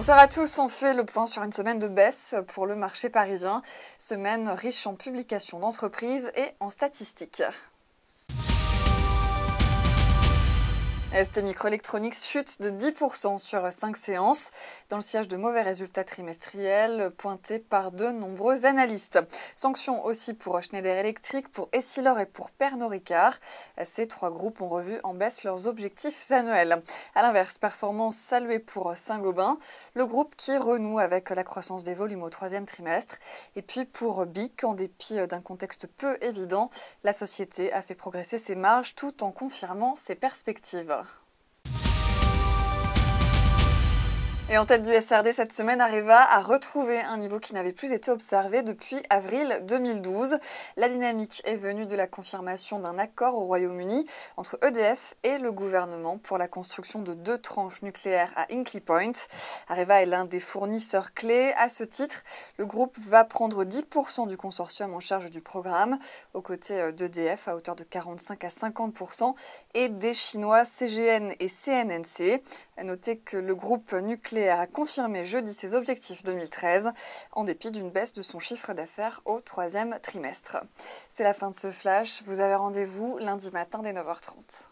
Bonsoir à tous, on fait le point sur une semaine de baisse pour le marché parisien, semaine riche en publications d'entreprises et en statistiques. ST Microelectronics chute de 10% sur 5 séances, dans le siège de mauvais résultats trimestriels pointés par de nombreux analystes. Sanctions aussi pour Schneider Electric, pour Essilor et pour Pernod Ricard. Ces trois groupes ont revu en baisse leurs objectifs annuels. A l'inverse, performance saluée pour Saint-Gobain, le groupe qui renoue avec la croissance des volumes au troisième trimestre. Et puis pour BIC, en dépit d'un contexte peu évident, la société a fait progresser ses marges tout en confirmant ses perspectives. Et en tête du SRD cette semaine, Areva a retrouvé un niveau qui n'avait plus été observé depuis avril 2012. La dynamique est venue de la confirmation d'un accord au Royaume-Uni entre EDF et le gouvernement pour la construction de deux tranches nucléaires à inkley Point. Areva est l'un des fournisseurs clés. À ce titre, le groupe va prendre 10% du consortium en charge du programme, aux côtés euh, d'EDF à hauteur de 45 à 50% et des Chinois CGN et CNNC. À noter que le groupe nucléaire a confirmé jeudi ses objectifs 2013 en dépit d'une baisse de son chiffre d'affaires au troisième trimestre. C'est la fin de ce flash. Vous avez rendez-vous lundi matin dès 9h30.